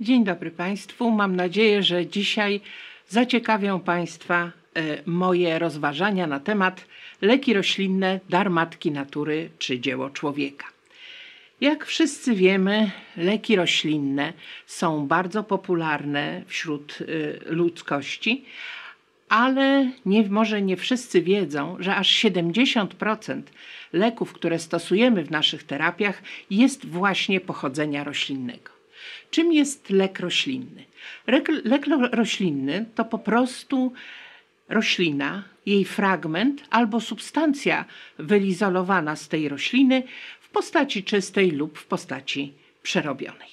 Dzień dobry Państwu. Mam nadzieję, że dzisiaj zaciekawią Państwa e, moje rozważania na temat leki roślinne, dar matki natury czy dzieło człowieka. Jak wszyscy wiemy, leki roślinne są bardzo popularne wśród e, ludzkości, ale nie, może nie wszyscy wiedzą, że aż 70% leków, które stosujemy w naszych terapiach, jest właśnie pochodzenia roślinnego. Czym jest lek roślinny? Lek, lek roślinny to po prostu roślina, jej fragment albo substancja wyizolowana z tej rośliny w postaci czystej lub w postaci przerobionej.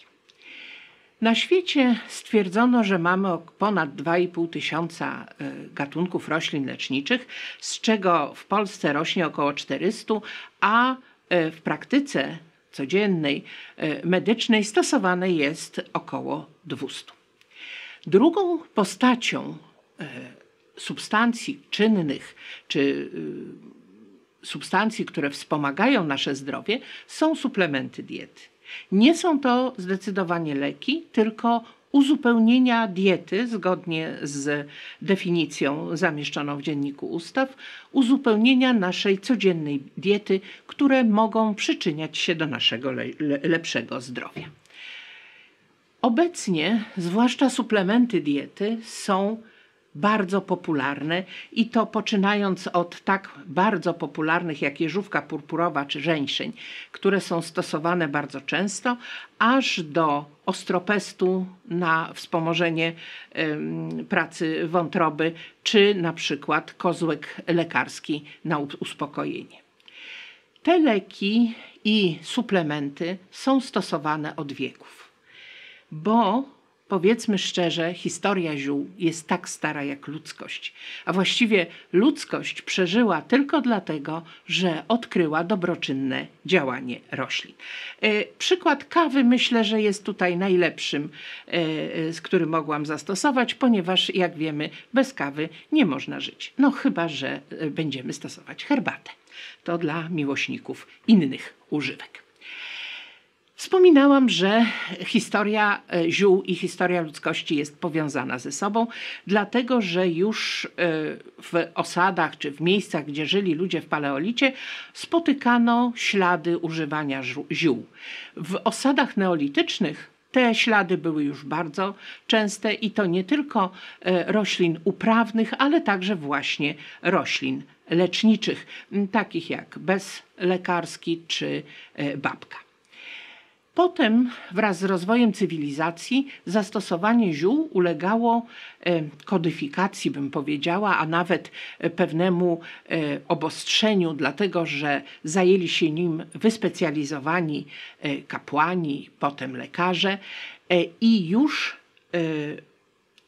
Na świecie stwierdzono, że mamy ponad 2,5 tysiąca y, gatunków roślin leczniczych, z czego w Polsce rośnie około 400, a y, w praktyce codziennej e, medycznej stosowane jest około 200. Drugą postacią e, substancji czynnych czy e, substancji, które wspomagają nasze zdrowie, są suplementy diety. Nie są to zdecydowanie leki, tylko uzupełnienia diety zgodnie z definicją zamieszczoną w dzienniku ustaw, uzupełnienia naszej codziennej diety, które mogą przyczyniać się do naszego le lepszego zdrowia. Obecnie, zwłaszcza suplementy diety, są bardzo popularne i to poczynając od tak bardzo popularnych jak jeżówka purpurowa czy żeńszeń, które są stosowane bardzo często, aż do ostropestu na wspomożenie y, pracy wątroby czy na przykład kozłek lekarski na uspokojenie. Te leki i suplementy są stosowane od wieków, bo Powiedzmy szczerze, historia ziół jest tak stara jak ludzkość, a właściwie ludzkość przeżyła tylko dlatego, że odkryła dobroczynne działanie roślin. E, przykład kawy myślę, że jest tutaj najlepszym, e, e, z którym mogłam zastosować, ponieważ jak wiemy, bez kawy nie można żyć. No chyba, że będziemy stosować herbatę. To dla miłośników innych używek. Wspominałam, że historia e, ziół i historia ludzkości jest powiązana ze sobą, dlatego że już e, w osadach czy w miejscach, gdzie żyli ludzie w paleolicie, spotykano ślady używania ziół. W osadach neolitycznych te ślady były już bardzo częste i to nie tylko e, roślin uprawnych, ale także właśnie roślin leczniczych, takich jak bezlekarski czy babka. Potem wraz z rozwojem cywilizacji zastosowanie ziół ulegało e, kodyfikacji, bym powiedziała, a nawet e, pewnemu e, obostrzeniu, dlatego że zajęli się nim wyspecjalizowani kapłani, potem lekarze i już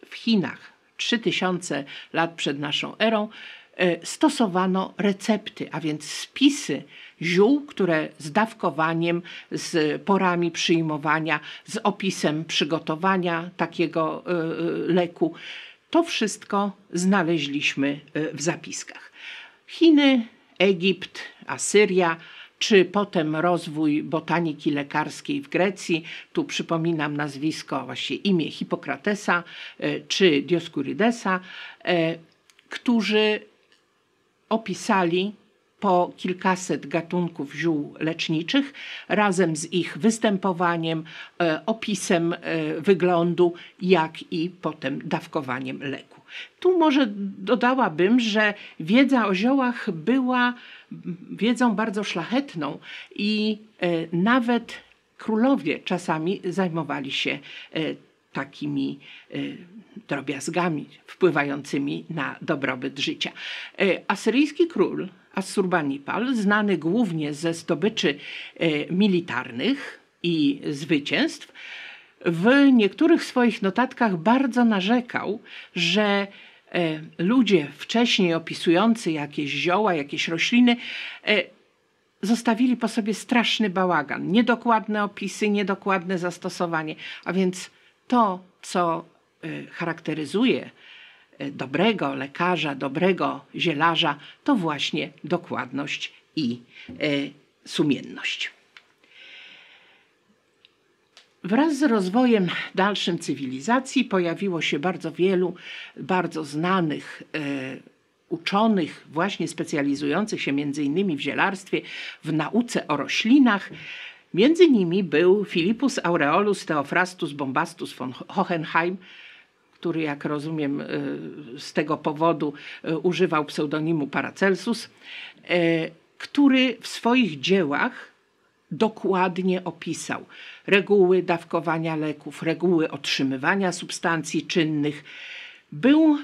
w Chinach 3000 lat przed naszą erą E, stosowano recepty, a więc spisy ziół, które z dawkowaniem, z porami przyjmowania, z opisem przygotowania takiego e, e, leku. To wszystko znaleźliśmy w zapiskach. Chiny, Egipt, Asyria, czy potem rozwój botaniki lekarskiej w Grecji, tu przypominam nazwisko, właśnie imię Hipokratesa czy Dioskuridesa, którzy opisali po kilkaset gatunków ziół leczniczych, razem z ich występowaniem, e, opisem e, wyglądu, jak i potem dawkowaniem leku. Tu może dodałabym, że wiedza o ziołach była mm, wiedzą bardzo szlachetną i e, nawet królowie czasami zajmowali się takimi y, drobiazgami wpływającymi na dobrobyt życia. Y, asyryjski król Assurbanipal, znany głównie ze zdobyczy y, militarnych i zwycięstw, w niektórych swoich notatkach bardzo narzekał, że ludzie wcześniej opisujący jakieś zioła, jakieś rośliny, zostawili po sobie straszny bałagan, niedokładne opisy, niedokładne zastosowanie, a więc to, co y, charakteryzuje y, dobrego lekarza, dobrego zielarza, to właśnie dokładność i y, sumienność. Wraz z rozwojem dalszym cywilizacji pojawiło się bardzo wielu bardzo znanych uczonych, właśnie specjalizujących się między innymi w zielarstwie, w nauce o roślinach, Między nimi był Filipus Aureolus Theophrastus Bombastus von Hohenheim, który, jak rozumiem, e, z tego powodu e, używał pseudonimu Paracelsus, e, który w swoich dziełach dokładnie opisał reguły dawkowania leków, reguły otrzymywania substancji czynnych. Był,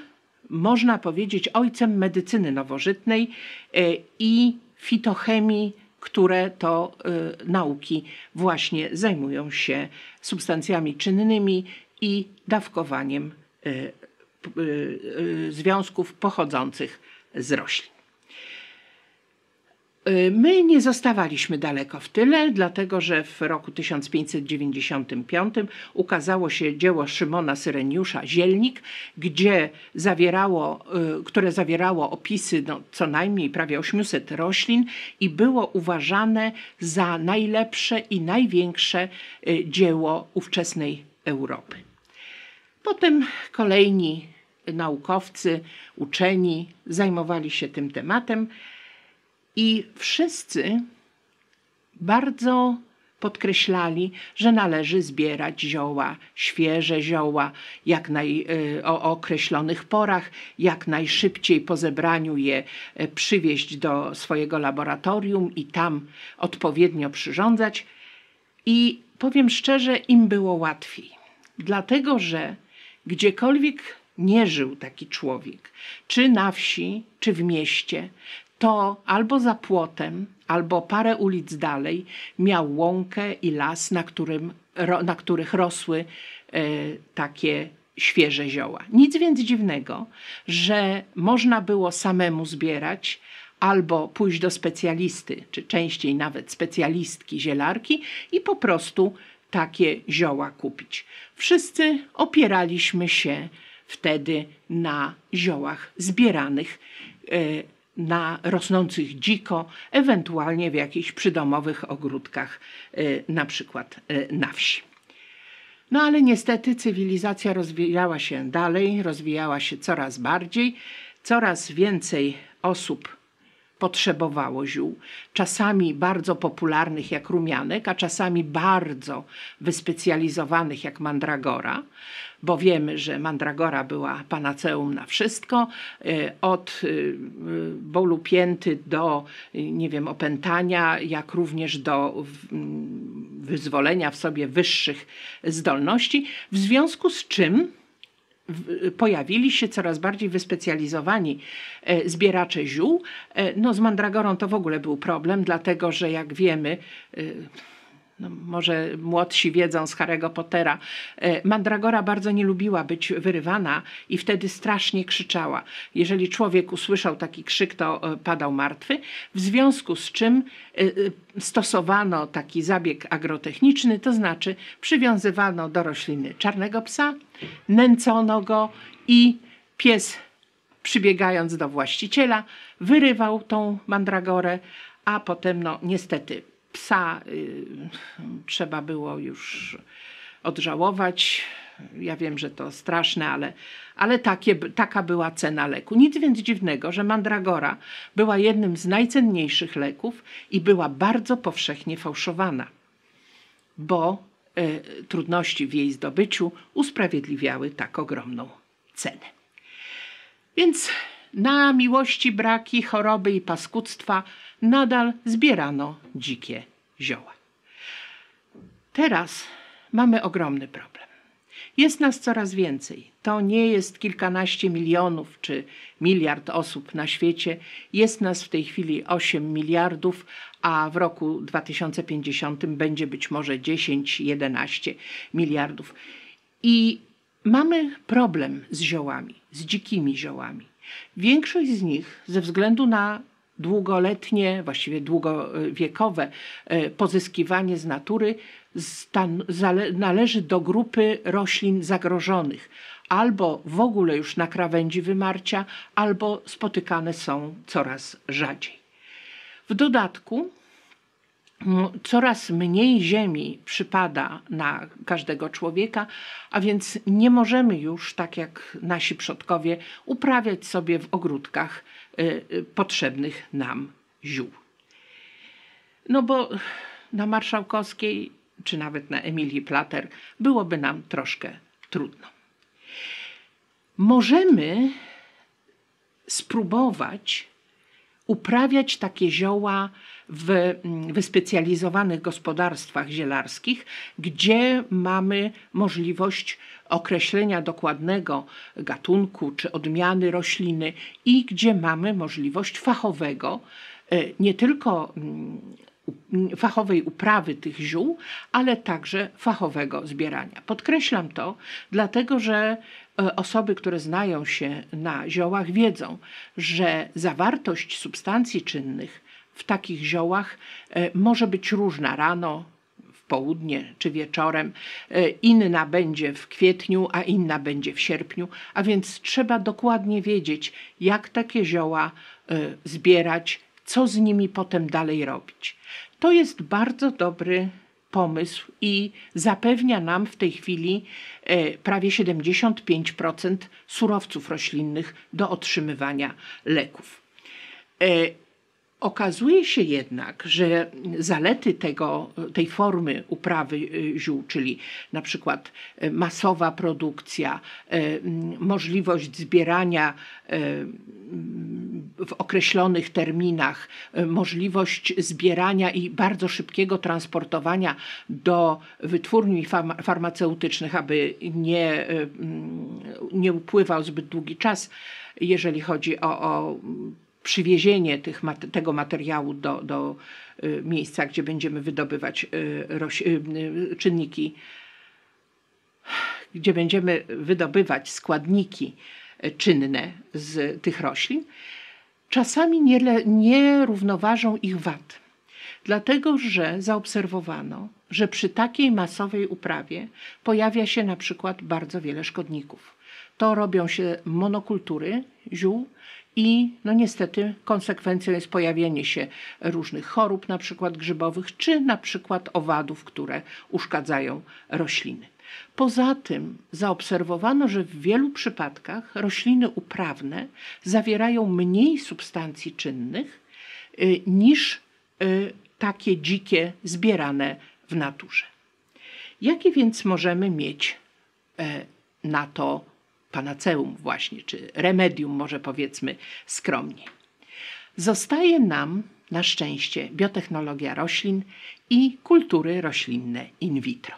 można powiedzieć, ojcem medycyny nowożytnej i fitochemii które to y, nauki właśnie zajmują się substancjami czynnymi i dawkowaniem y, y, y, związków pochodzących z roślin. Y, my nie zostawaliśmy daleko w tyle, dlatego że w roku 1595 ukazało się dzieło Szymona Syreniusza Zielnik, gdzie zawierało, y, które zawierało opisy no, co najmniej prawie 800 roślin i było uważane za najlepsze i największe y, dzieło ówczesnej Europy. Potem kolejni naukowcy, uczeni zajmowali się tym tematem. I wszyscy bardzo podkreślali, że należy zbierać zioła, świeże zioła, jak naj, e, o określonych porach, jak najszybciej po zebraniu je e, przywieźć do swojego laboratorium i tam odpowiednio przyrządzać. I powiem szczerze, im było łatwiej, dlatego że gdziekolwiek nie żył taki człowiek, czy na wsi, czy w mieście, to albo za płotem, albo parę ulic dalej miał łąkę i las, na, którym, na których rosły e, takie świeże zioła. Nic więc dziwnego, że można było samemu zbierać albo pójść do specjalisty, czy częściej nawet specjalistki zielarki i po prostu takie zioła kupić. Wszyscy opieraliśmy się wtedy na ziołach zbieranych e, na rosnących dziko, ewentualnie w jakichś przydomowych ogródkach, e, na przykład e, na wsi. No ale niestety cywilizacja rozwijała się dalej, rozwijała się coraz bardziej, coraz więcej osób potrzebowało ziół, czasami bardzo popularnych jak rumianek, a czasami bardzo wyspecjalizowanych jak mandragora bo wiemy, że mandragora była panaceum na wszystko, e, od e, bólu pięty do, e, nie wiem, opętania, jak również do mm, wyzwolenia w sobie wyższych zdolności, w związku z czym pojawili się coraz bardziej wyspecjalizowani zbieracze ziół. No z mandragorą to w ogóle był problem, dlatego że jak wiemy no może młodsi wiedzą z Harry'ego Pottera, e, Mandragora bardzo nie lubiła być wyrywana i wtedy strasznie krzyczała. Jeżeli człowiek usłyszał taki krzyk, to e, padał martwy, w związku z czym e, stosowano taki zabieg agrotechniczny, to znaczy przywiązywano do rośliny czarnego psa, nęcono go i pies przybiegając do właściciela wyrywał tą mandragorę, a potem no niestety Psa y, trzeba było już odżałować. Ja wiem, że to straszne, ale, ale takie, taka była cena leku. Nic więc dziwnego, że mandragora była jednym z najcenniejszych leków i była bardzo powszechnie fałszowana, bo y, trudności w jej zdobyciu usprawiedliwiały tak ogromną cenę. Więc na miłości, braki, choroby i paskudztwa nadal zbierano dzikie zioła. Teraz mamy ogromny problem. Jest nas coraz więcej. To nie jest kilkanaście milionów czy miliard osób na świecie. Jest nas w tej chwili 8 miliardów, a w roku 2050 będzie być może 10-11 miliardów. I mamy problem z ziołami, z dzikimi ziołami. Większość z nich ze względu na długoletnie, właściwie długowiekowe e, pozyskiwanie z natury stan, należy do grupy roślin zagrożonych. Albo w ogóle już na krawędzi wymarcia, albo spotykane są coraz rzadziej. W dodatku coraz mniej ziemi przypada na każdego człowieka, a więc nie możemy już, tak jak nasi przodkowie, uprawiać sobie w ogródkach E, e, potrzebnych nam ziół. No bo na Marszałkowskiej, czy nawet na Emilii Plater, byłoby nam troszkę trudno. Możemy spróbować uprawiać takie zioła w mm, wyspecjalizowanych gospodarstwach zielarskich, gdzie mamy możliwość określenia dokładnego gatunku czy odmiany rośliny i gdzie mamy możliwość fachowego, e, nie tylko mm, fachowej uprawy tych ziół, ale także fachowego zbierania. Podkreślam to, dlatego że e, osoby, które znają się na ziołach, wiedzą, że zawartość substancji czynnych w takich ziołach e, może być różna rano, w południe czy wieczorem, e, inna będzie w kwietniu, a inna będzie w sierpniu, a więc trzeba dokładnie wiedzieć, jak takie zioła e, zbierać, co z nimi potem dalej robić. To jest bardzo dobry pomysł i zapewnia nam w tej chwili prawie 75% surowców roślinnych do otrzymywania leków. Okazuje się jednak, że zalety tego, tej formy uprawy y, ziół, czyli na przykład y, masowa produkcja, y, możliwość zbierania w określonych terminach, możliwość zbierania i bardzo szybkiego transportowania do wytwórni farmaceutycznych, aby nie, nie upływał zbyt długi czas, jeżeli chodzi o, o przywiezienie tych, tego materiału do, do y, miejsca, gdzie będziemy wydobywać y, y, czynniki, gdzie będziemy wydobywać składniki czynne z tych roślin, czasami nie, nie równoważą ich wad. Dlatego, że zaobserwowano, że przy takiej masowej uprawie pojawia się na przykład bardzo wiele szkodników. To robią się monokultury ziół i no niestety konsekwencją jest pojawienie się różnych chorób, na przykład grzybowych, czy na przykład owadów, które uszkadzają rośliny. Poza tym zaobserwowano, że w wielu przypadkach rośliny uprawne zawierają mniej substancji czynnych y, niż y, takie dzikie zbierane w naturze. Jakie więc możemy mieć e, na to panaceum właśnie, czy remedium może powiedzmy skromnie? Zostaje nam na szczęście biotechnologia roślin i kultury roślinne in vitro.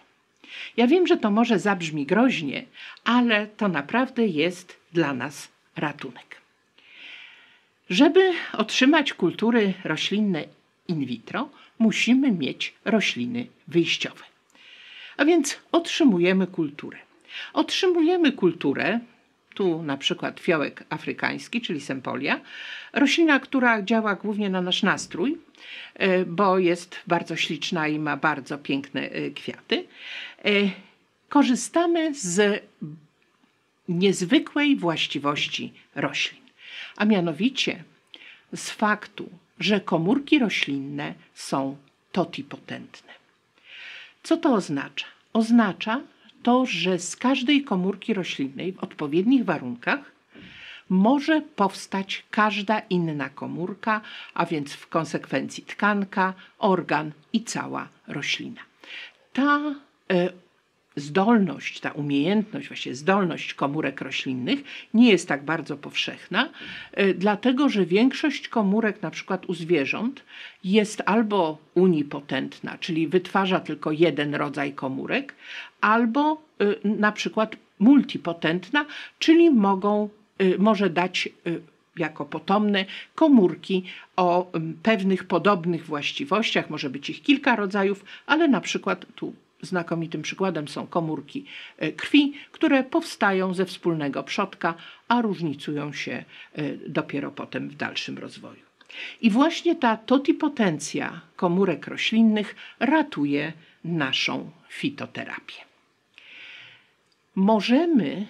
Ja wiem, że to może zabrzmi groźnie, ale to naprawdę jest dla nas ratunek. Żeby otrzymać kultury roślinne in vitro, musimy mieć rośliny wyjściowe. A więc otrzymujemy kulturę. Otrzymujemy kulturę, tu na przykład fiołek afrykański, czyli sempolia, roślina, która działa głównie na nasz nastrój, e, bo jest bardzo śliczna i ma bardzo piękne e, kwiaty. E, korzystamy z niezwykłej właściwości roślin, a mianowicie z faktu, że komórki roślinne są totipotentne. Co to oznacza? Oznacza to, że z każdej komórki roślinnej w odpowiednich warunkach może powstać każda inna komórka, a więc w konsekwencji tkanka, organ i cała roślina. Ta y, zdolność, ta umiejętność, właśnie zdolność komórek roślinnych nie jest tak bardzo powszechna, e, dlatego że większość komórek, na przykład u zwierząt, jest albo unipotentna, czyli wytwarza tylko jeden rodzaj komórek, albo e, na przykład multipotentna, czyli mogą, e, może dać jako potomne komórki o pewnych podobnych właściwościach, może być ich kilka rodzajów, ale na przykład tu Znakomitym przykładem są komórki e, krwi, które powstają ze wspólnego przodka, a różnicują się e, dopiero potem w dalszym rozwoju. I właśnie ta totipotencja komórek roślinnych ratuje naszą fitoterapię. Możemy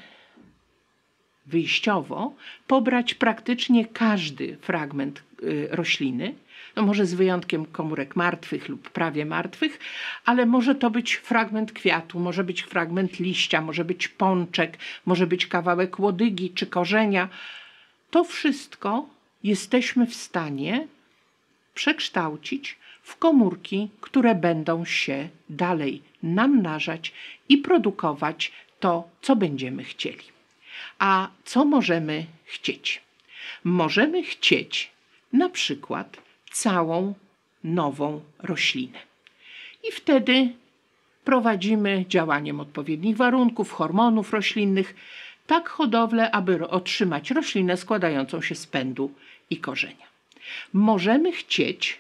wyjściowo pobrać praktycznie każdy fragment y, rośliny, no może z wyjątkiem komórek martwych lub prawie martwych, ale może to być fragment kwiatu, może być fragment liścia, może być pączek, może być kawałek łodygi czy korzenia. To wszystko jesteśmy w stanie przekształcić w komórki, które będą się dalej namnażać i produkować to, co będziemy chcieli. A co możemy chcieć? Możemy chcieć na przykład całą nową roślinę. I wtedy prowadzimy działaniem odpowiednich warunków, hormonów roślinnych, tak hodowlę, aby otrzymać roślinę składającą się z pędu i korzenia. Możemy chcieć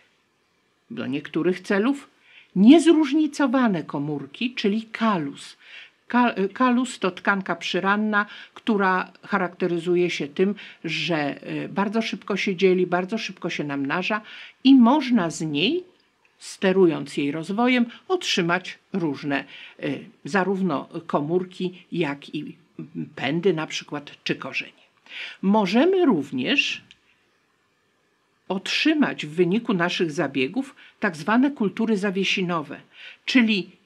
do niektórych celów niezróżnicowane komórki, czyli kalus, Kalus to tkanka przyranna, która charakteryzuje się tym, że e, bardzo szybko się dzieli, bardzo szybko się namnaża i można z niej sterując jej rozwojem, otrzymać różne e, zarówno komórki, jak i pędy, na przykład, czy korzenie. Możemy również otrzymać w wyniku naszych zabiegów tak zwane kultury zawiesinowe, czyli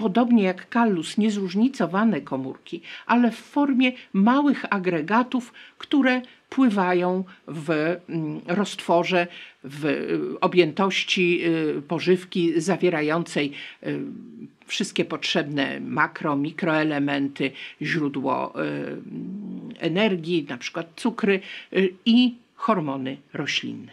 podobnie jak kallus, niezróżnicowane komórki, ale w formie małych agregatów, które pływają w mm, roztworze, w y, objętości y, pożywki zawierającej y, wszystkie potrzebne makro, mikroelementy, źródło mm, energii, na przykład cukry i hormony roślinne.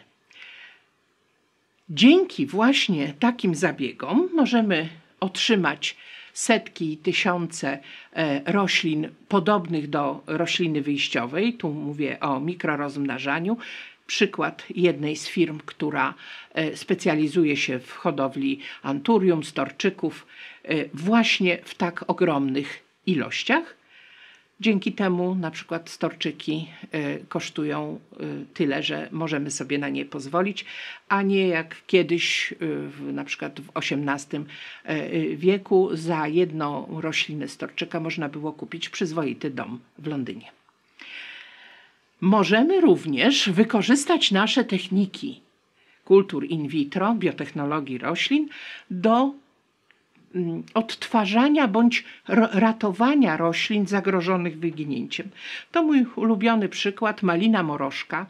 Dzięki właśnie takim zabiegom możemy otrzymać setki i tysiące e, roślin podobnych do rośliny wyjściowej. Tu mówię o mikrorozmnażaniu. Przykład jednej z firm, która e, specjalizuje się w hodowli anturium, storczyków, e, właśnie w tak ogromnych ilościach. Dzięki temu na przykład storczyki y, kosztują y, tyle, że możemy sobie na nie pozwolić, a nie jak kiedyś, y, na przykład w XVIII wieku, za jedną roślinę storczyka można było kupić przyzwoity dom w Londynie. Możemy również wykorzystać nasze techniki kultur in vitro, biotechnologii roślin do Mm, odtwarzania bądź ratowania roślin zagrożonych wyginięciem. To mój ulubiony przykład malina morożka.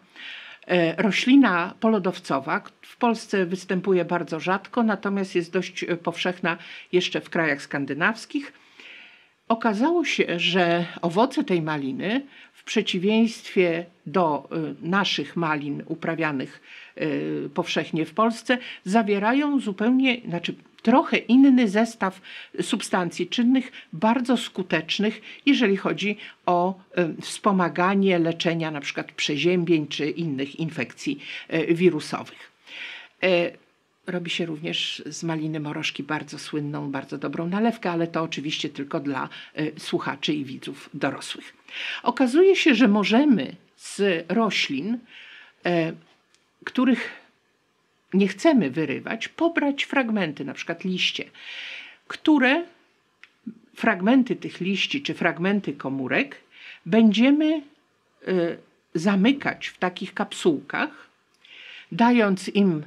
E, roślina polodowcowa w Polsce występuje bardzo rzadko, natomiast jest dość e, powszechna jeszcze w krajach skandynawskich. Okazało się, że owoce tej maliny, w przeciwieństwie do e, naszych malin uprawianych powszechnie w Polsce, zawierają zupełnie, znaczy trochę inny zestaw substancji czynnych, bardzo skutecznych, jeżeli chodzi o e, wspomaganie leczenia np. przeziębień czy innych infekcji e, wirusowych. E, robi się również z maliny morożki bardzo słynną, bardzo dobrą nalewkę, ale to oczywiście tylko dla słuchaczy i widzów dorosłych. Okazuje się, że możemy z roślin, których nie chcemy wyrywać, pobrać fragmenty, na przykład liście, które fragmenty tych liści czy fragmenty komórek będziemy y, zamykać w takich kapsułkach, dając im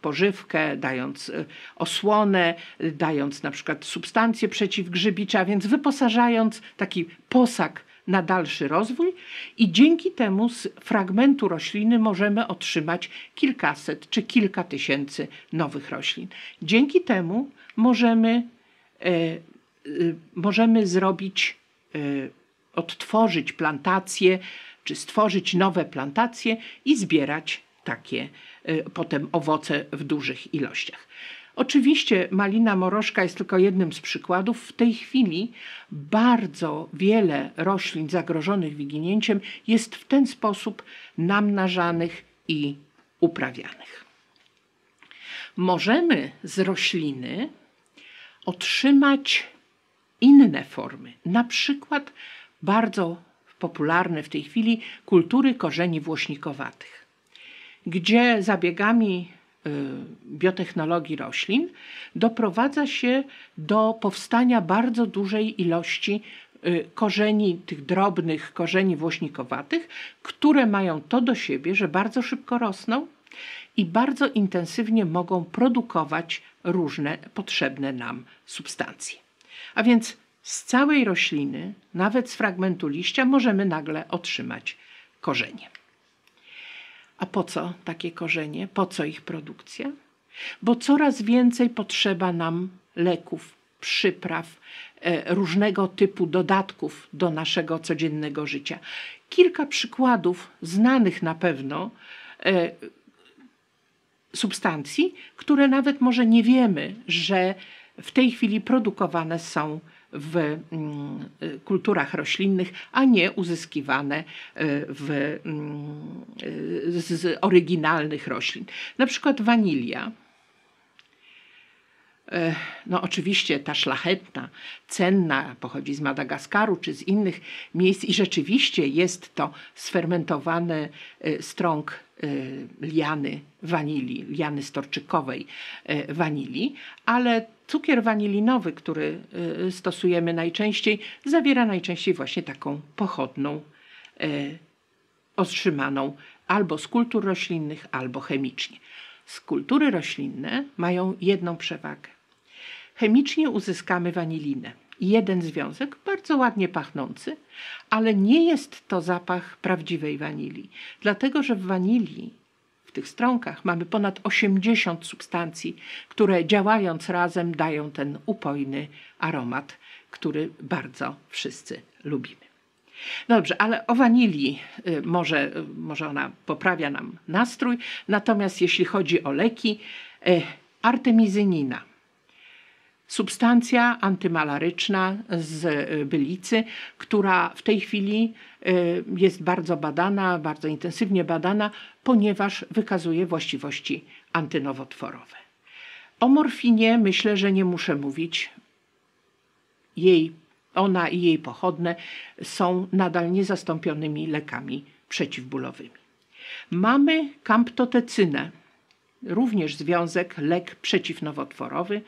pożywkę, dając y, osłonę, dając na przykład substancję przeciwgrzybicza, więc wyposażając taki posag na dalszy rozwój i dzięki temu z fragmentu rośliny możemy otrzymać kilkaset czy kilka tysięcy nowych roślin. Dzięki temu możemy, e, e, możemy zrobić, e, odtworzyć plantacje czy stworzyć nowe plantacje i zbierać takie e, potem owoce w dużych ilościach. Oczywiście malina morożka jest tylko jednym z przykładów. W tej chwili bardzo wiele roślin zagrożonych wyginięciem jest w ten sposób namnażanych i uprawianych. Możemy z rośliny otrzymać inne formy, na przykład bardzo popularne w tej chwili kultury korzeni włośnikowatych, gdzie zabiegami Y, biotechnologii roślin, doprowadza się do powstania bardzo dużej ilości y, korzeni, tych drobnych korzeni włośnikowatych, które mają to do siebie, że bardzo szybko rosną i bardzo intensywnie mogą produkować różne potrzebne nam substancje. A więc z całej rośliny, nawet z fragmentu liścia, możemy nagle otrzymać korzenie. A po co takie korzenie? Po co ich produkcja? Bo coraz więcej potrzeba nam leków, przypraw, e, różnego typu dodatków do naszego codziennego życia. Kilka przykładów znanych na pewno e, substancji, które nawet może nie wiemy, że w tej chwili produkowane są w, mm, kulturach roślinnych, a nie uzyskiwane e, w, mm, e, z oryginalnych roślin. Na przykład wanilia. E, no, oczywiście ta szlachetna, cenna pochodzi z Madagaskaru czy z innych miejsc, i rzeczywiście jest to sfermentowany strąg liany wanili, liany storczykowej wanili, ale Cukier wanilinowy, który y, stosujemy najczęściej, zawiera najczęściej właśnie taką pochodną y, otrzymaną albo z kultur roślinnych, albo chemicznie. Skultury roślinne mają jedną przewagę. Chemicznie uzyskamy wanilinę. Jeden związek, bardzo ładnie pachnący, ale nie jest to zapach prawdziwej wanilii, dlatego że w wanilii tych strąkach mamy ponad 80 substancji, które działając razem dają ten upojny aromat, który bardzo wszyscy lubimy. No dobrze, ale o wanilii y, może, y, może ona poprawia nam nastrój, natomiast jeśli chodzi o leki, y, artemizynina – substancja antymalaryczna z e, bylicy, która w tej chwili e, jest bardzo badana, bardzo intensywnie badana, ponieważ wykazuje właściwości antynowotworowe. O morfinie myślę, że nie muszę mówić. Jej, ona i jej pochodne są nadal niezastąpionymi lekami przeciwbólowymi. Mamy kamptotecynę, również związek lek przeciwnowotworowy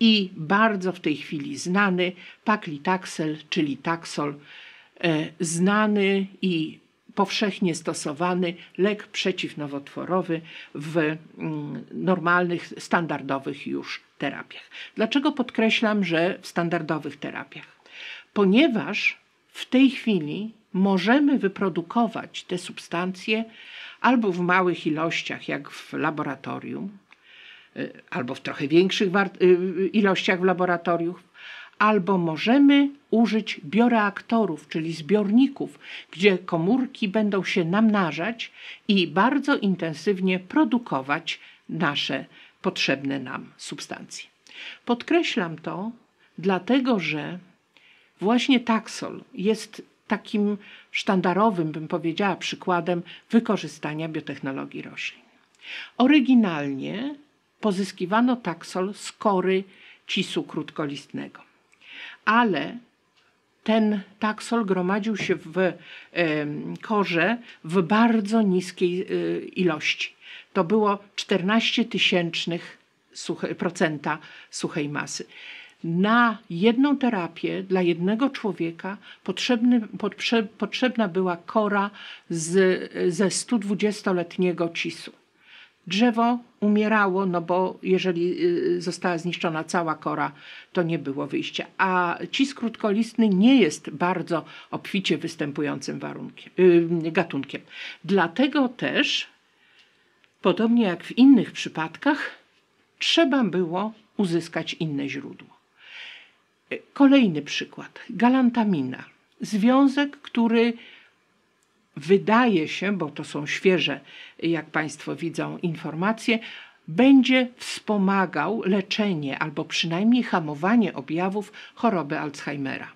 i bardzo w tej chwili znany paklitaxel, czyli taksol, e, znany i powszechnie stosowany lek przeciwnowotworowy w mm, normalnych, standardowych już terapiach. Dlaczego podkreślam, że w standardowych terapiach? Ponieważ w tej chwili możemy wyprodukować te substancje albo w małych ilościach, jak w laboratorium, Y, albo w trochę większych y, y, ilościach w laboratoriów, albo możemy użyć bioreaktorów, czyli zbiorników, gdzie komórki będą się namnażać i bardzo intensywnie produkować nasze potrzebne nam substancje. Podkreślam to, dlatego że właśnie taksol jest takim sztandarowym, bym powiedziała, przykładem wykorzystania biotechnologii roślin. Oryginalnie pozyskiwano taksol z kory cisu krótkolistnego. Ale ten taksol gromadził się w korze w bardzo niskiej e, ilości. To było 14 tysięcznych procenta suchej masy. Na jedną terapię dla jednego człowieka potrzebny, potrze, potrzebna była kora z, ze 120-letniego cisu. Drzewo umierało, no bo jeżeli y, została zniszczona cała kora, to nie było wyjścia. A cis krótkolistny nie jest bardzo obficie występującym warunkiem, y, gatunkiem. Dlatego też, podobnie jak w innych przypadkach, trzeba było uzyskać inne źródło. Y, kolejny przykład. Galantamina. Związek, który wydaje się, bo to są świeże, jak Państwo widzą, informacje, będzie wspomagał leczenie albo przynajmniej hamowanie objawów choroby Alzheimera.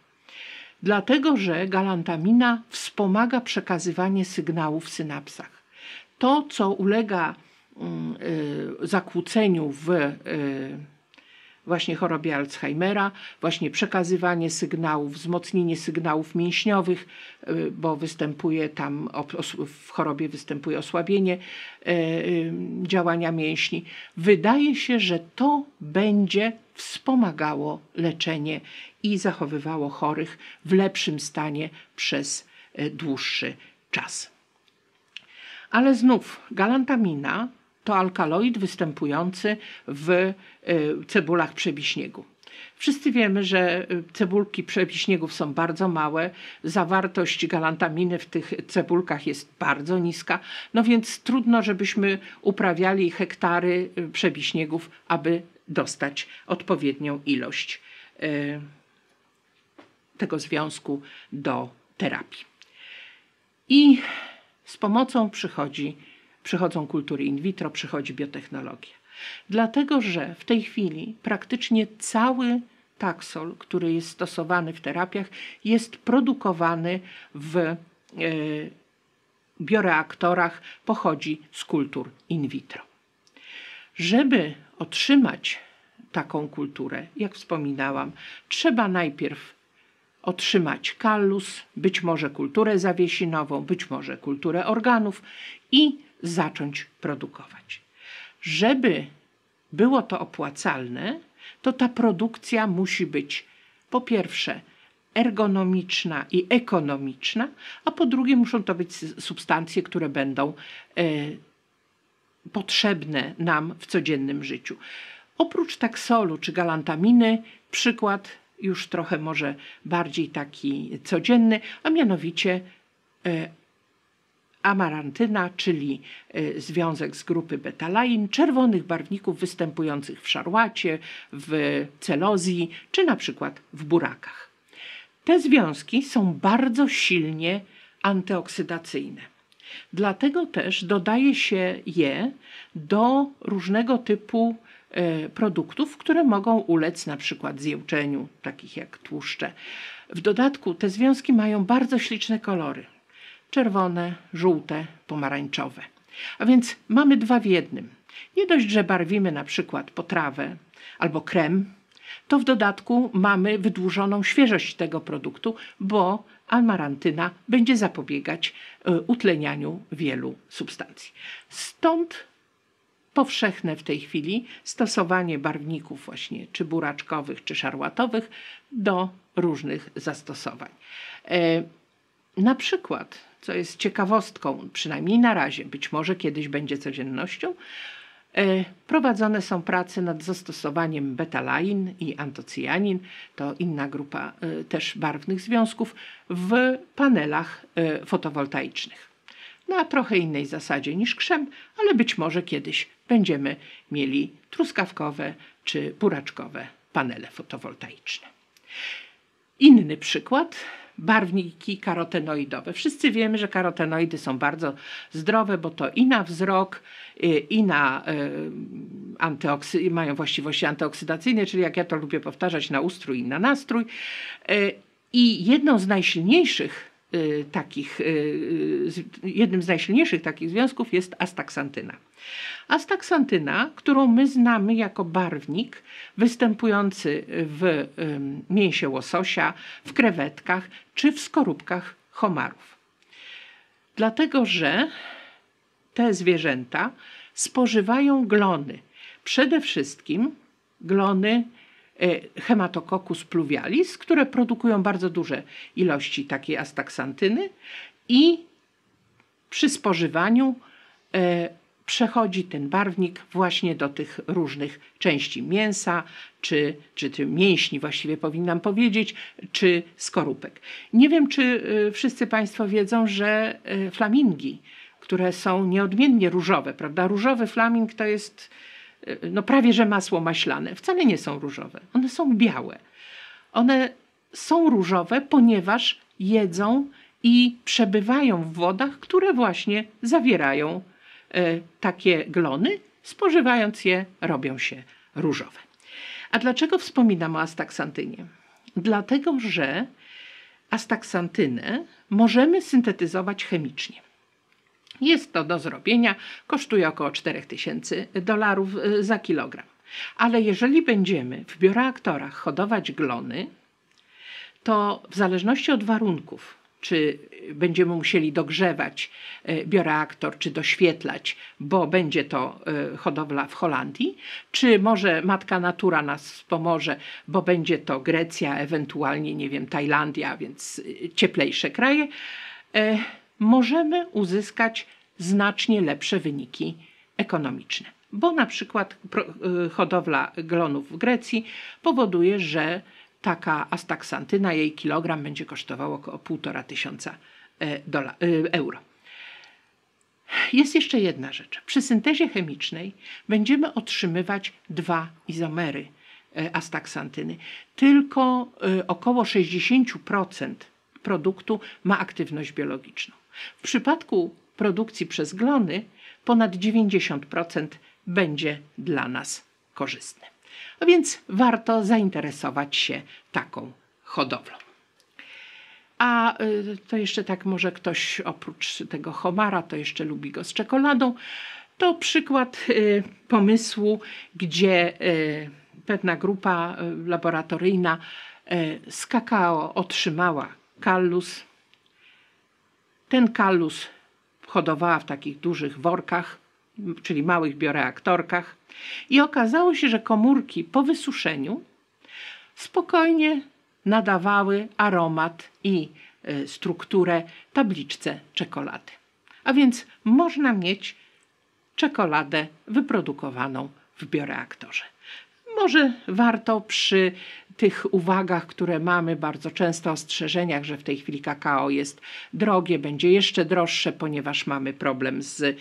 Dlatego, że galantamina wspomaga przekazywanie sygnałów w synapsach. To, co ulega mm, y, zakłóceniu w y, właśnie chorobie Alzheimera, właśnie przekazywanie sygnałów, wzmocnienie sygnałów mięśniowych, y, bo występuje tam, w chorobie występuje osłabienie y, y, działania mięśni. Wydaje się, że to będzie wspomagało leczenie i zachowywało chorych w lepszym stanie przez dłuższy czas. Ale znów galantamina to alkaloid występujący w y, cebulach przebiśniegu. Wszyscy wiemy, że y, cebulki przebiśniegów są bardzo małe, zawartość galantaminy w tych cebulkach jest bardzo niska, no więc trudno, żebyśmy uprawiali hektary y, przebiśniegów, aby dostać odpowiednią ilość tego związku do terapii. I z pomocą przychodzi przychodzą kultury in vitro, przychodzi biotechnologia. Dlatego, że w tej chwili praktycznie cały taksol, który jest stosowany w terapiach, jest produkowany w yy, bioreaktorach, pochodzi z kultur in vitro. Żeby otrzymać taką kulturę, jak wspominałam, trzeba najpierw otrzymać kallus, być może kulturę zawiesinową, być może kulturę organów i zacząć produkować. Żeby było to opłacalne, to ta produkcja musi być po pierwsze ergonomiczna i ekonomiczna, a po drugie muszą to być substancje, które będą y, potrzebne nam w codziennym życiu. Oprócz taksolu czy galantaminy, przykład już trochę może bardziej taki codzienny, a mianowicie y, amarantyna, czyli e, związek z grupy betalain, czerwonych barwników występujących w szarłacie, w celozji czy na przykład w burakach. Te związki są bardzo silnie antyoksydacyjne. Dlatego też dodaje się je do różnego typu e, produktów, które mogą ulec na przykład zjełczeniu, takich jak tłuszcze. W dodatku te związki mają bardzo śliczne kolory czerwone, żółte, pomarańczowe. A więc mamy dwa w jednym. Nie dość, że barwimy na przykład potrawę albo krem, to w dodatku mamy wydłużoną świeżość tego produktu, bo almarantyna będzie zapobiegać e, utlenianiu wielu substancji. Stąd powszechne w tej chwili stosowanie barwników właśnie, czy buraczkowych, czy szarłatowych do różnych zastosowań. E, na przykład co jest ciekawostką, przynajmniej na razie, być może kiedyś będzie codziennością, e, Prowadzone są prace nad zastosowaniem betalain i antocyanin, to inna grupa e, też barwnych związków, w panelach e, fotowoltaicznych. Na trochę innej zasadzie niż krzem, ale być może kiedyś będziemy mieli truskawkowe czy buraczkowe panele fotowoltaiczne. Inny przykład barwniki karotenoidowe. Wszyscy wiemy, że karotenoidy są bardzo zdrowe, bo to i na wzrok, y, i na y, antyoksy- mają właściwości antyoksydacyjne, czyli jak ja to lubię powtarzać, na ustrój i na nastrój. Y, I jedną z najsilniejszych Y, takich, y, y, jednym z najsilniejszych takich związków jest astaksantyna. Astaksantyna, którą my znamy jako barwnik występujący w mięsie łososia, w krewetkach czy w skorupkach homarów. Dlatego, że te zwierzęta spożywają glony. Przede wszystkim glony Y, Hematococcus pluvialis, które produkują bardzo duże ilości takiej astaksantyny i przy spożywaniu y, przechodzi ten barwnik właśnie do tych różnych części mięsa, czy, czy tym mięśni właściwie powinnam powiedzieć, czy skorupek. Nie wiem, czy y, wszyscy Państwo wiedzą, że flamingi, które są nieodmiennie różowe, prawda? Różowy flaming to jest Y, no prawie że masło maślane, wcale nie są różowe. One są białe. One są różowe, ponieważ jedzą i przebywają w wodach, które właśnie zawierają y, takie glony. Spożywając je, robią się różowe. A dlaczego wspominam o astaksantynie? Dlatego, że astaksantynę możemy syntetyzować chemicznie. Jest to do zrobienia, kosztuje około 4000 dolarów y, za kilogram. Ale jeżeli będziemy w bioreaktorach hodować glony, to w zależności od warunków, czy będziemy musieli dogrzewać y, bioreaktor, czy doświetlać, bo będzie to y, hodowla w Holandii, czy może matka natura nas wspomoże, bo będzie to Grecja, ewentualnie, nie wiem, Tajlandia, więc cieplejsze kraje możemy uzyskać znacznie lepsze wyniki ekonomiczne. Bo na przykład y, hodowla glonów w Grecji powoduje, że taka astaksantyna, jej kilogram będzie kosztował około 1,5 tysiąca e, e, euro. Jest jeszcze jedna rzecz. Przy syntezie chemicznej będziemy otrzymywać dwa izomery e, astaksantyny. Tylko około 60% produktu ma aktywność biologiczną. W przypadku produkcji przez glony ponad 90% będzie dla nas korzystne. A więc warto zainteresować się taką hodowlą. A y, to jeszcze tak może ktoś oprócz tego homara, to jeszcze lubi go z czekoladą. To przykład y, pomysłu, gdzie y, pewna grupa laboratoryjna z kakao otrzymała kallus, ten kalus hodowała w takich dużych workach, czyli małych bioreaktorkach i okazało się, że komórki po wysuszeniu spokojnie nadawały aromat i e, strukturę tabliczce czekolady. A więc można mieć czekoladę wyprodukowaną w bioreaktorze. Może warto przy tych uwagach, które mamy, bardzo często ostrzeżeniach, że w tej chwili kakao jest drogie, będzie jeszcze droższe, ponieważ mamy problem z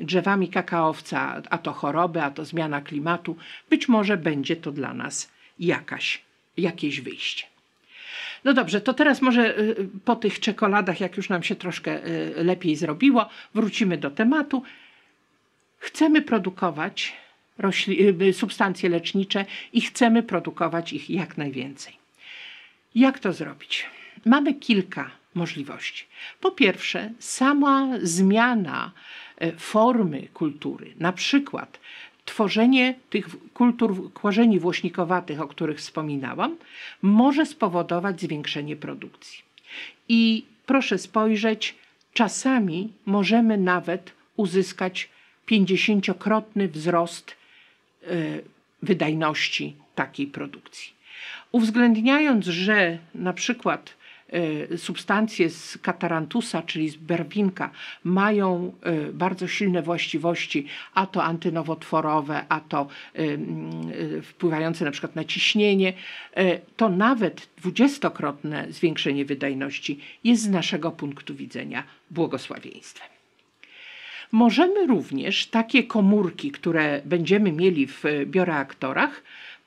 drzewami kakaowca, a to choroby, a to zmiana klimatu. Być może będzie to dla nas jakaś, jakieś wyjście. No dobrze, to teraz może y, y, po tych czekoladach, jak już nam się troszkę y, lepiej zrobiło, wrócimy do tematu. Chcemy produkować Y, y, substancje lecznicze i chcemy produkować ich jak najwięcej. Jak to zrobić? Mamy kilka możliwości. Po pierwsze, sama zmiana y, formy kultury, na przykład tworzenie tych kultur korzeni włośnikowatych, o których wspominałam, może spowodować zwiększenie produkcji. I proszę spojrzeć, czasami możemy nawet uzyskać 50-krotny wzrost E, wydajności takiej produkcji. Uwzględniając, że na przykład e, substancje z katarantusa, czyli z berwinka, mają e, bardzo silne właściwości, a to antynowotworowe, a to wpływające na przykład na ciśnienie, to nawet dwudziestokrotne zwiększenie wydajności jest z naszego punktu widzenia błogosławieństwem. Możemy również takie komórki, które będziemy mieli w bioreaktorach,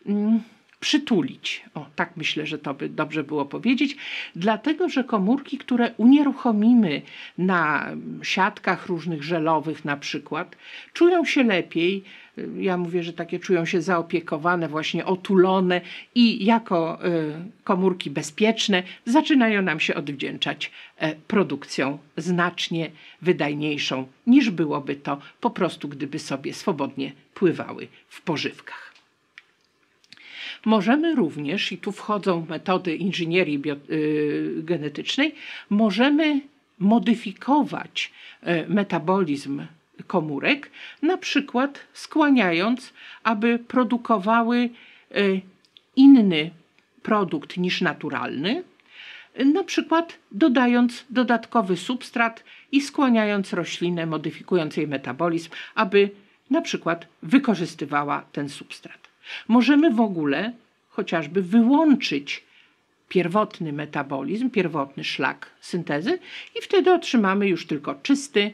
mm, przytulić. O, tak myślę, że to by dobrze było powiedzieć, dlatego że komórki, które unieruchomimy na siatkach różnych żelowych na przykład, czują się lepiej. Ja mówię, że takie czują się zaopiekowane, właśnie otulone i jako e, komórki bezpieczne zaczynają nam się odwdzięczać e, produkcją znacznie wydajniejszą niż byłoby to po prostu, gdyby sobie swobodnie pływały w pożywkach. Możemy również, i tu wchodzą metody inżynierii bio, y, genetycznej, możemy modyfikować y, metabolizm komórek, na przykład skłaniając, aby produkowały y, inny produkt niż naturalny, na przykład dodając dodatkowy substrat i skłaniając roślinę, modyfikując jej metabolizm, aby na przykład wykorzystywała ten substrat. Możemy w ogóle chociażby wyłączyć pierwotny metabolizm, pierwotny szlak syntezy i wtedy otrzymamy już tylko czysty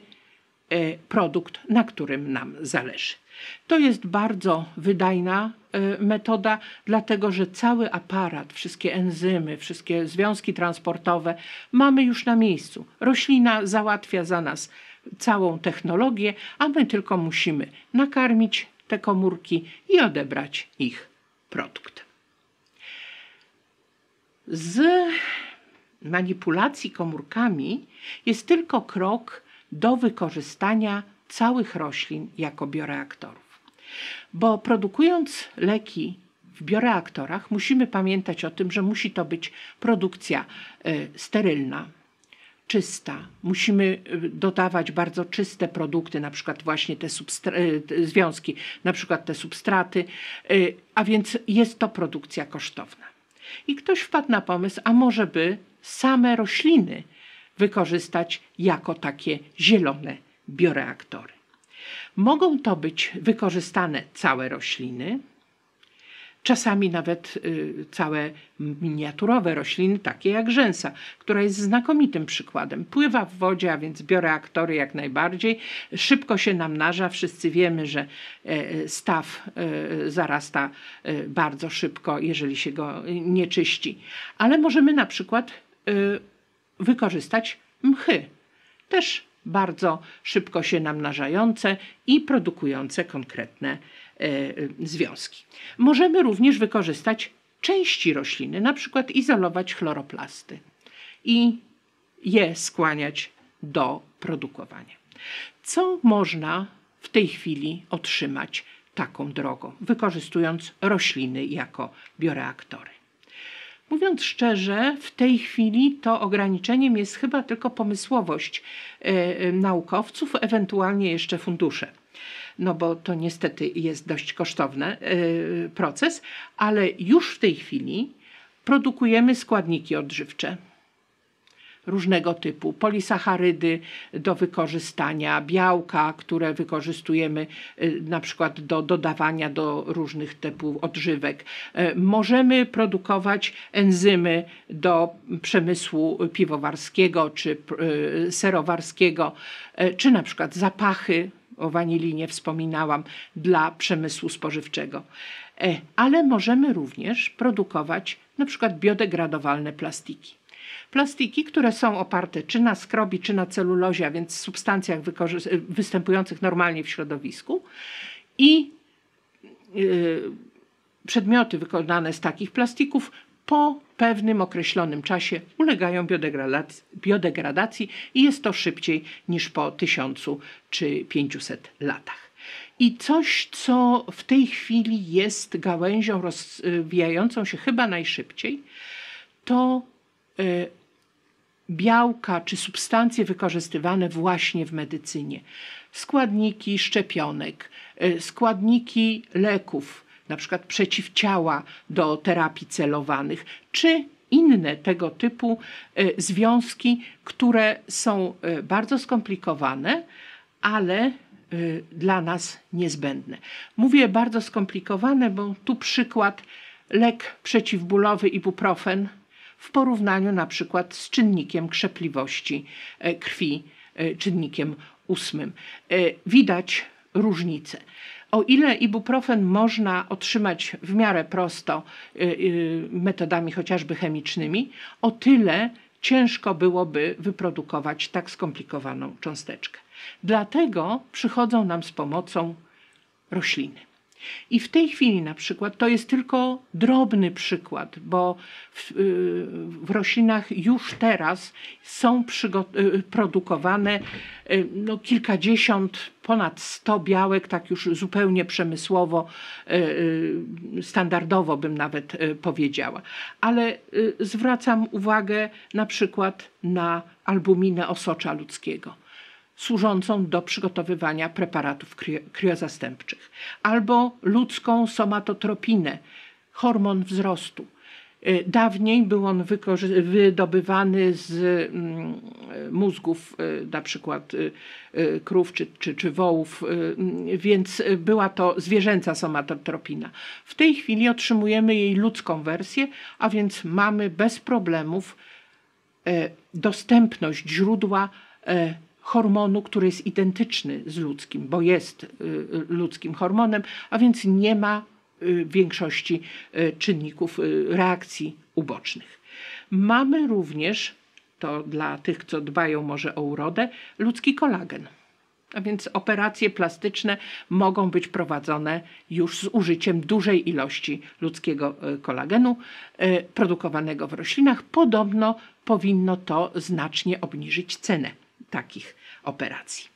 e, produkt, na którym nam zależy. To jest bardzo wydajna e, metoda, dlatego że cały aparat, wszystkie enzymy, wszystkie związki transportowe mamy już na miejscu. Roślina załatwia za nas całą technologię, a my tylko musimy nakarmić, te komórki i odebrać ich produkt. Z manipulacji komórkami jest tylko krok do wykorzystania całych roślin jako bioreaktorów. Bo produkując leki w bioreaktorach musimy pamiętać o tym, że musi to być produkcja y, sterylna, czysta. Musimy y, dodawać bardzo czyste produkty, na przykład właśnie te y, związki, na przykład te substraty, y, a więc jest to produkcja kosztowna. I ktoś wpadł na pomysł, a może by same rośliny wykorzystać jako takie zielone bioreaktory. Mogą to być wykorzystane całe rośliny, czasami nawet y, całe miniaturowe rośliny, takie jak rzęsa, która jest znakomitym przykładem. Pływa w wodzie, a więc bioreaktory jak najbardziej. Szybko się namnaża. Wszyscy wiemy, że e, staw e, zarasta e, bardzo szybko, jeżeli się go nie czyści. Ale możemy na przykład wykorzystać mchy. Też bardzo szybko się namnażające i produkujące konkretne E, e, związki. Możemy również wykorzystać części rośliny, na przykład izolować chloroplasty i je skłaniać do produkowania. Co można w tej chwili otrzymać taką drogą, wykorzystując rośliny jako bioreaktory? Mówiąc szczerze, w tej chwili to ograniczeniem jest chyba tylko pomysłowość e, naukowców, ewentualnie jeszcze fundusze no bo to niestety jest dość kosztowny y, proces, ale już w tej chwili produkujemy składniki odżywcze różnego typu, polisacharydy do wykorzystania, białka, które wykorzystujemy y, na przykład do dodawania do różnych typów odżywek. Y, możemy produkować enzymy do przemysłu piwowarskiego czy serowarskiego, czy na przykład zapachy o wanilinie wspominałam, dla przemysłu spożywczego. E, ale możemy również produkować na przykład biodegradowalne plastiki. Plastiki, które są oparte czy na skrobi, czy na celulozie, a więc substancjach występujących normalnie w środowisku i yy, przedmioty wykonane z takich plastików po pewnym określonym czasie ulegają biodegradacji i jest to szybciej niż po 1000 czy 500 latach. I coś, co w tej chwili jest gałęzią rozwijającą się chyba najszybciej, to e, białka czy substancje wykorzystywane właśnie w medycynie. Składniki szczepionek, e, składniki leków, na przykład przeciwciała do terapii celowanych, czy inne tego typu e, związki, które są e, bardzo skomplikowane, ale e, dla nas niezbędne. Mówię bardzo skomplikowane, bo tu przykład lek przeciwbólowy ibuprofen w porównaniu na przykład z czynnikiem krzepliwości krwi, czynnikiem ósmym. Widać różnice. O ile ibuprofen można otrzymać w miarę prosto y, y, metodami chociażby chemicznymi, o tyle ciężko byłoby wyprodukować tak skomplikowaną cząsteczkę. Dlatego przychodzą nam z pomocą rośliny. I w tej chwili na przykład to jest tylko drobny przykład, bo w, y, w roślinach już teraz są y, produkowane y, no, kilkadziesiąt, ponad 100 białek, tak już zupełnie przemysłowo, standardowo bym nawet powiedziała. Ale zwracam uwagę na przykład na albuminę osocza ludzkiego służącą do przygotowywania preparatów kriozastępczych, albo ludzką somatotropinę, hormon wzrostu. Y, dawniej był on wydobywany z mm, mózgów y, na przykład y, krów czy, czy, czy wołów, mm, więc była to zwierzęca somatotropina. W tej chwili otrzymujemy jej ludzką wersję, a więc mamy bez problemów e, dostępność źródła e, hormonu, który jest identyczny z ludzkim, bo jest y, y, ludzkim hormonem, a więc nie ma y, większości czynników reakcji ubocznych. Mamy również, to dla tych, co dbają może o urodę, ludzki kolagen. A więc operacje plastyczne mogą być prowadzone już z użyciem dużej ilości ludzkiego kolagenu produkowanego w roślinach. Podobno powinno to znacznie obniżyć cenę takich operacji.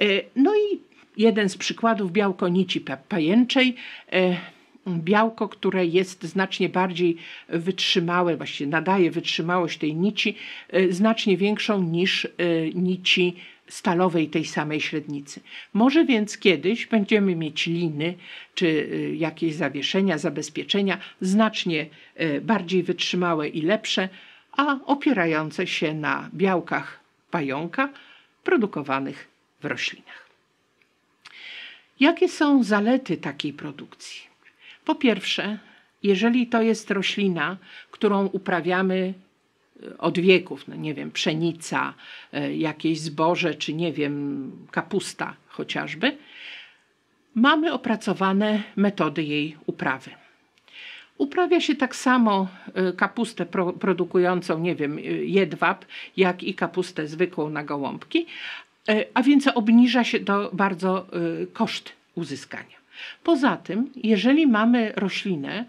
E, no i jeden z przykładów białko nici pajęczej, e, białko, które jest znacznie bardziej wytrzymałe, właściwie nadaje wytrzymałość tej nici e, znacznie większą niż nici stalowej tej samej średnicy. Może więc kiedyś będziemy mieć liny czy jakieś zawieszenia, zabezpieczenia znacznie bardziej wytrzymałe i lepsze, a opierające się na białkach pająka produkowanych w roślinach. Jakie są zalety takiej produkcji? Po pierwsze, jeżeli to jest roślina, którą uprawiamy e, od wieków, no nie wiem, pszenica, e, jakieś zboże, czy nie wiem, kapusta chociażby, mamy opracowane metody jej uprawy. Uprawia się tak samo y, kapustę pro, produkującą, nie wiem, y, jedwab, jak i kapustę zwykłą na gołąbki, y, a więc obniża się to bardzo koszt uzyskania. Poza tym, jeżeli mamy roślinę,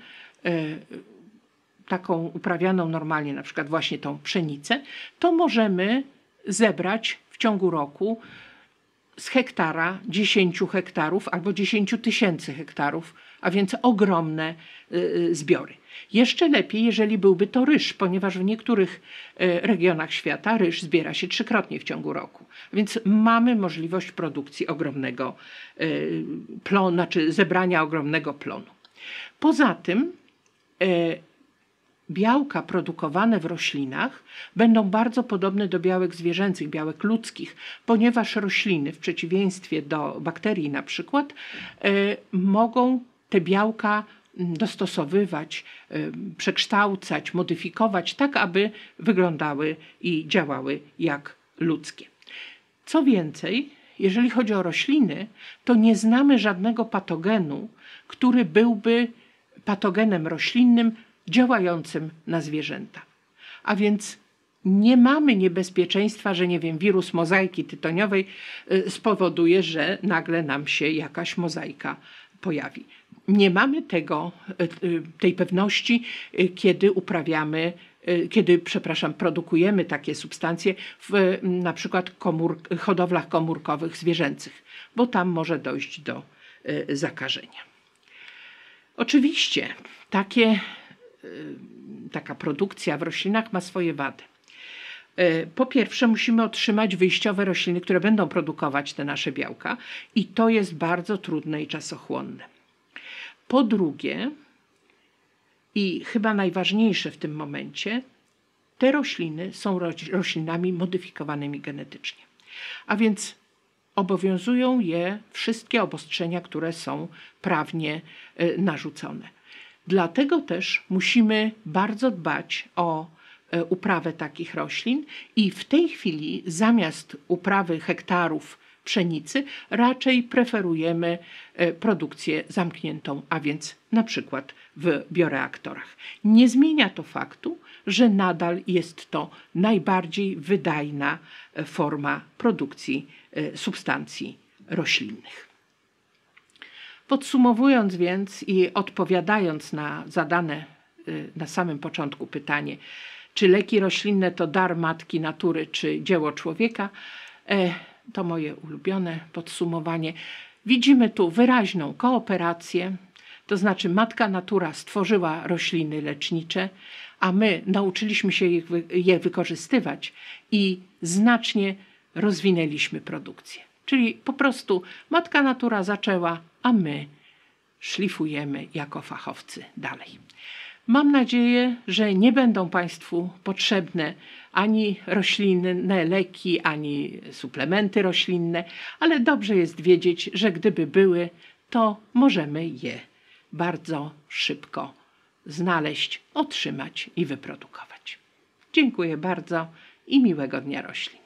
taką uprawianą normalnie, na przykład właśnie tą pszenicę, to możemy zebrać w ciągu roku z hektara 10 hektarów albo 10 tysięcy hektarów a więc ogromne y, y, zbiory. Jeszcze lepiej, jeżeli byłby to ryż, ponieważ w niektórych y, regionach świata ryż zbiera się trzykrotnie w ciągu roku. Więc mamy możliwość produkcji ogromnego plonu, znaczy zebrania ogromnego plonu. Poza tym białka produkowane w roślinach będą bardzo podobne do białek zwierzęcych, białek ludzkich, ponieważ rośliny w przeciwieństwie do bakterii na przykład mogą te białka mm, dostosowywać, przekształcać, modyfikować tak, aby wyglądały i działały jak ludzkie. Co więcej, jeżeli chodzi o rośliny, to nie znamy żadnego patogenu, który byłby patogenem roślinnym działającym na zwierzęta. A więc nie mamy niebezpieczeństwa, że nie wiem, wirus mozaiki tytoniowej y, spowoduje, że nagle nam się jakaś mozaika pojawi nie mamy tego, e, e, tej pewności, e, kiedy uprawiamy kiedy, przepraszam, produkujemy takie substancje w na przykład komór, hodowlach komórkowych zwierzęcych, bo tam może dojść do zakażenia. Oczywiście takie, taka produkcja w roślinach ma swoje wady. Po pierwsze, musimy otrzymać wyjściowe rośliny, które będą produkować te nasze białka, i to jest bardzo trudne i czasochłonne. Po drugie, i chyba najważniejsze w tym momencie, te rośliny są roślinami modyfikowanymi genetycznie. A więc obowiązują je wszystkie obostrzenia, które są prawnie y, narzucone. Dlatego też musimy bardzo dbać o y, uprawę takich roślin i w tej chwili zamiast uprawy hektarów pszenicy raczej preferujemy e, produkcję zamkniętą, a więc na przykład w bioreaktorach. Nie zmienia to faktu, że nadal jest to najbardziej wydajna e, forma produkcji e, substancji roślinnych. Podsumowując więc i odpowiadając na zadane na samym początku pytanie, czy leki roślinne to dar matki natury, czy dzieło człowieka, to moje ulubione podsumowanie. Widzimy tu wyraźną kooperację, to znaczy matka natura stworzyła rośliny lecznicze, a my nauczyliśmy się je wykorzystywać i znacznie rozwinęliśmy produkcję. Czyli po prostu matka natura zaczęła, a my szlifujemy jako fachowcy dalej. Mam nadzieję, że nie będą Państwu potrzebne ani roślinne leki, ani suplementy roślinne, ale dobrze jest wiedzieć, że gdyby były, to możemy je bardzo szybko znaleźć, otrzymać i wyprodukować. Dziękuję bardzo i miłego dnia roślin.